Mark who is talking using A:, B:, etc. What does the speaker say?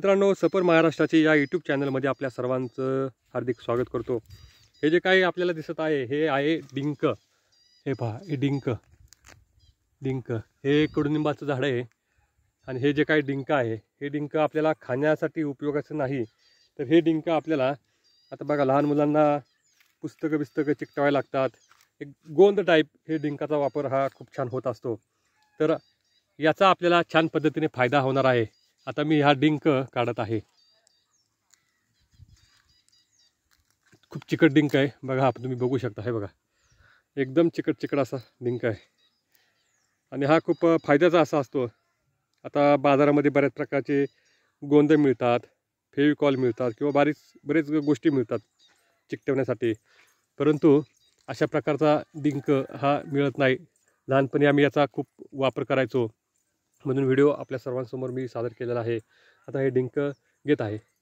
A: मित्रांनो सपर महाराष्ट्राचे या यूट्यूब चॅनलमध्ये आपल्या सर्वांचं हार्दिक स्वागत करतो हे जे काही आपल्याला दिसत आहे हे आहे डिंक हे पहा हे डिंक डिंक हे कडुनिंबाचं झाड आहे आणि हे जे काही डिंक आहे हे डिंक आपल्याला खाण्यासाठी उपयोगाचं नाही तर हे डिंक आपल्याला आता बघा लहान मुलांना पुस्तकं बिस्तकं चिकटवायला लागतात एक गोंद टाईप हे डिंकाचा वापर हा खूप छान होत असतो तर याचा आपल्याला छान पद्धतीने फायदा होणार आहे आता मी हा डिंक काढत आहे खूप चिकट डिंक आहे बघा आपण तुम्ही बघू शकता हे बघा एकदम चिकट चिकट असा डिंक आहे आणि हा खूप फायद्याचा असा असतो आता बाजारामध्ये बऱ्याच प्रकारचे गोंद मिळतात फेविकॉल मिळतात किंवा बारीक बरेच गोष्टी मिळतात चिकटवण्यासाठी परंतु अशा प्रकारचा डिंक हा मिळत नाही लहानपणी आम्ही याचा खूप वापर करायचो मधून व्हिडिओ आपल्या सर्वांसमोर मी सादर केलेला आहे आता हे डिंक घेत आहे